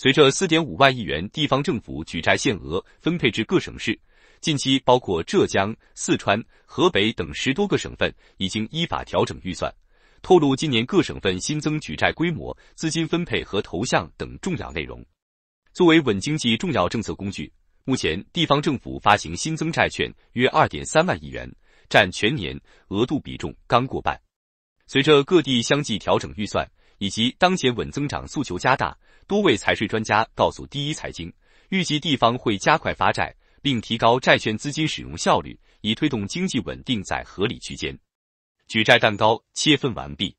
随着四点五万亿元地方政府举债限额分配至各省市，近期包括浙江、四川、河北等十多个省份已经依法调整预算，透露今年各省份新增举债规模、资金分配和投向等重要内容。作为稳经济重要政策工具，目前地方政府发行新增债券约二点三万亿元，占全年额度比重刚过半。随着各地相继调整预算。以及当前稳增长诉求加大，多位财税专家告诉第一财经，预计地方会加快发债，并提高债券资金使用效率，以推动经济稳定在合理区间。举债蛋糕切分完毕，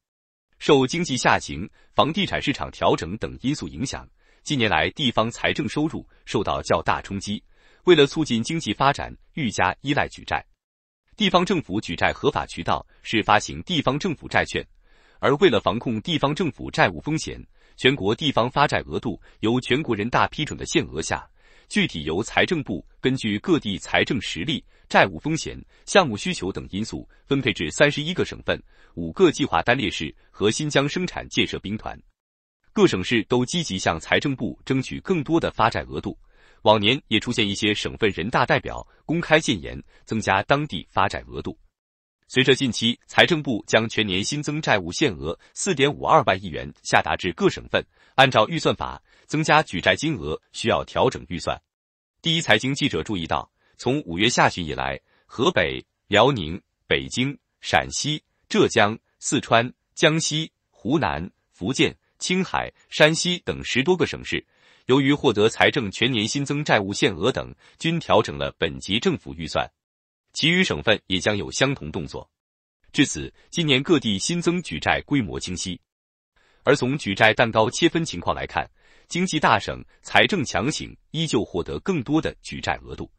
受经济下行、房地产市场调整等因素影响，近年来地方财政收入受到较大冲击，为了促进经济发展，愈加依赖举债。地方政府举债合法渠道是发行地方政府债券。而为了防控地方政府债务风险，全国地方发债额度由全国人大批准的限额下，具体由财政部根据各地财政实力、债务风险、项目需求等因素分配至三十一个省份、五个计划单列市和新疆生产建设兵团。各省市都积极向财政部争取更多的发债额度。往年也出现一些省份人大代表公开建言，增加当地发债额度。随着近期财政部将全年新增债务限额四点五二万亿元下达至各省份，按照预算法增加举债金额需要调整预算。第一财经记者注意到，从五月下旬以来，河北、辽宁、北京、陕西、浙江、四川、江西、湖南、福建、青海、山西等十多个省市，由于获得财政全年新增债务限额等，均调整了本级政府预算。其余省份也将有相同动作。至此，今年各地新增举债规模清晰。而从举债蛋糕切分情况来看，经济大省、财政强省依旧获得更多的举债额度。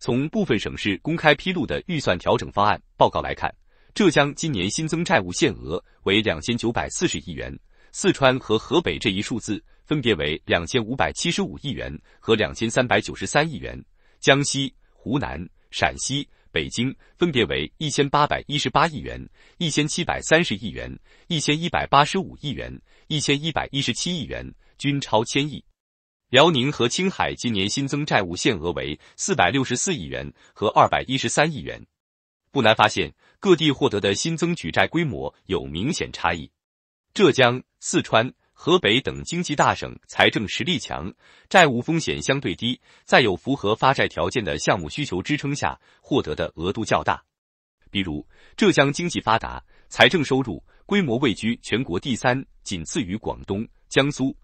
从部分省市公开披露的预算调整方案报告来看，浙江今年新增债务限额为两千九百四十亿元，四川和河北这一数字分别为两千五百七十五亿元和两千三百九十三亿元，江西、湖南、陕西。北京分别为一千八百一十八亿元、一千七百三十亿元、一千一百八十五亿元、一千一百一十七亿元，均超千亿。辽宁和青海今年新增债务限额为四百六十四亿元和二百一十三亿元。不难发现，各地获得的新增举债规模有明显差异。浙江、四川。河北等经济大省财政实力强，债务风险相对低，在有符合发债条件的项目需求支撑下，获得的额度较大。比如，浙江经济发达，财政收入规模位居全国第三，仅次于广东、江苏。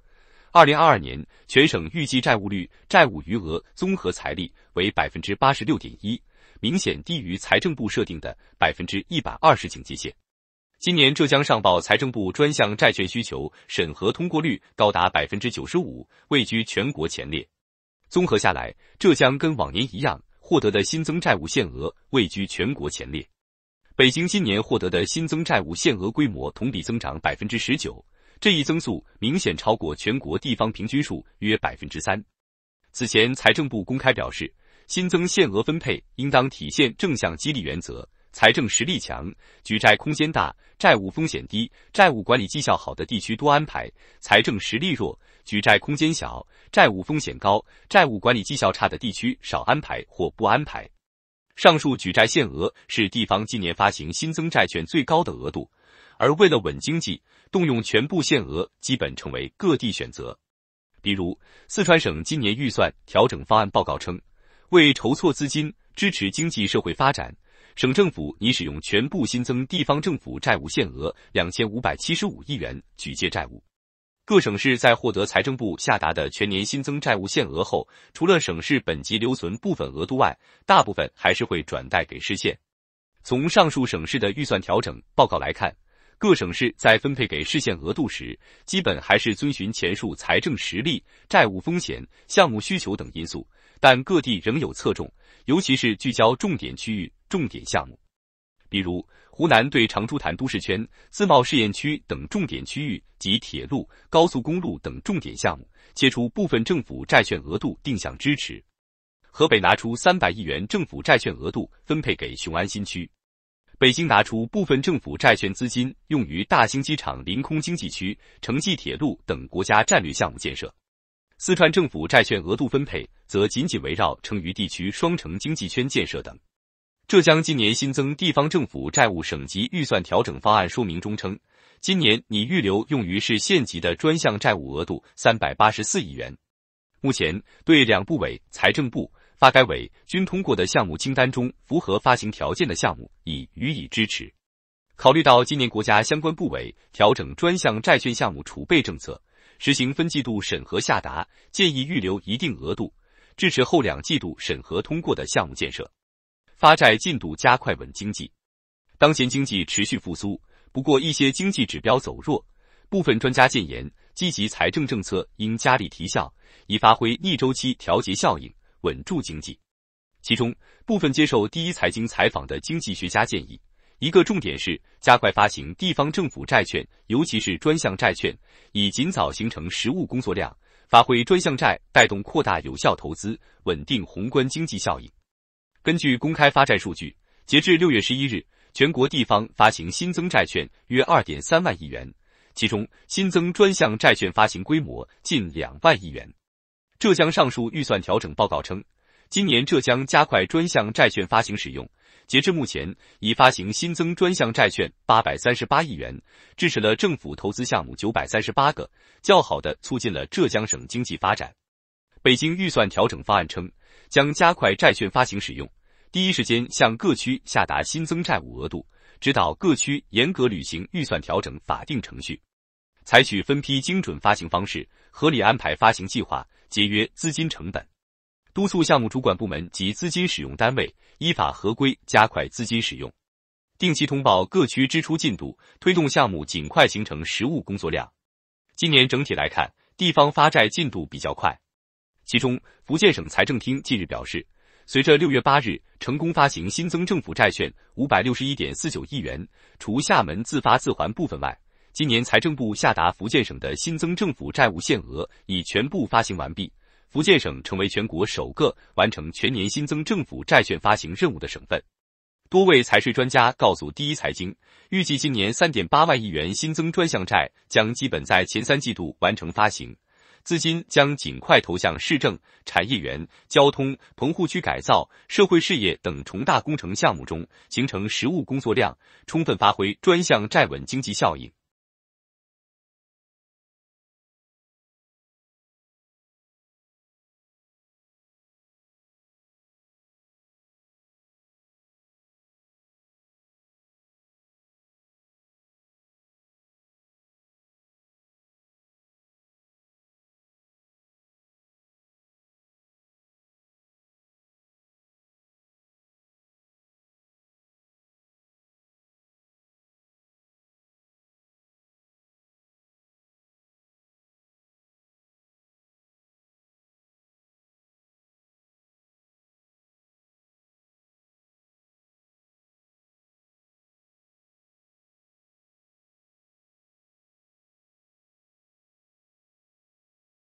二零二二年，全省预计债务率、债务余额、综合财力为百分之八十六点一，明显低于财政部设定的百分之一百二十警戒线。今年浙江上报财政部专项债券需求审核通过率高达百分之九十五，位居全国前列。综合下来，浙江跟往年一样，获得的新增债务限额位居全国前列。北京今年获得的新增债务限额规模同比增长百分之十九，这一增速明显超过全国地方平均数约百分之三。此前财政部公开表示，新增限额分配应当体现正向激励原则。财政实力强、举债空间大、债务风险低、债务管理绩效好的地区多安排；财政实力弱、举债空间小、债务风险高、债务管理绩效差的地区少安排或不安排。上述举债限额是地方今年发行新增债券最高的额度，而为了稳经济，动用全部限额基本成为各地选择。比如，四川省今年预算调整方案报告称，为筹措资金支持经济社会发展。省政府拟使用全部新增地方政府债务限额两千五百七十五亿元举借债务。各省市在获得财政部下达的全年新增债务限额后，除了省市本级留存部分额度外，大部分还是会转贷给市县。从上述省市的预算调整报告来看，各省市在分配给市县额度时，基本还是遵循前述财政实力、债务风险、项目需求等因素，但各地仍有侧重，尤其是聚焦重点区域。重点项目，比如湖南对长株潭都市圈、自贸试验区等重点区域及铁路、高速公路等重点项目，切出部分政府债券额度定向支持；河北拿出三百亿元政府债券额度分配给雄安新区；北京拿出部分政府债券资金用于大兴机场临空经济区、城际铁路等国家战略项目建设；四川政府债券额度分配则紧紧围绕成渝地区双城经济圈建设等。浙江今年新增地方政府债务省级预算调整方案说明中称，今年拟预留用于市县级的专项债务额度三百八十四亿元。目前，对两部委（财政部、发改委）均通过的项目清单中符合发行条件的项目，已予以支持。考虑到今年国家相关部委调整专项债券项目储备政策，实行分季度审核下达，建议预留一定额度，支持后两季度审核通过的项目建设。发债进度加快稳经济，当前经济持续复苏，不过一些经济指标走弱。部分专家建言，积极财政政策应加力提效，以发挥逆周期调节效应，稳住经济。其中，部分接受第一财经采访的经济学家建议，一个重点是加快发行地方政府债券，尤其是专项债券，以尽早形成实物工作量，发挥专项债带动扩大有效投资，稳定宏观经济效应。根据公开发债数据，截至六月十一日，全国地方发行新增债券约二点三万亿元，其中新增专项债券发行规模近两万亿元。浙江上述预算调整报告称，今年浙江加快专项债券发行使用，截至目前已发行新增专项债券八百三十八亿元，支持了政府投资项目九百三十八个，较好的促进了浙江省经济发展。北京预算调整方案称。将加快债券发行使用，第一时间向各区下达新增债务额度，指导各区严格履行预算调整法定程序，采取分批精准发行方式，合理安排发行计划，节约资金成本，督促项目主管部门及资金使用单位依法合规加快资金使用，定期通报各区支出进度，推动项目尽快形成实物工作量。今年整体来看，地方发债进度比较快。其中，福建省财政厅近日表示，随着六月八日成功发行新增政府债券五百六十一点四九亿元，除厦门自发自还部分外，今年财政部下达福建省的新增政府债务限额已全部发行完毕。福建省成为全国首个完成全年新增政府债券发行任务的省份。多位财税专家告诉第一财经，预计今年三点八万亿元新增专项债将基本在前三季度完成发行。资金将尽快投向市政、产业园、交通、棚户区改造、社会事业等重大工程项目中，形成实物工作量，充分发挥专项债稳经济效应。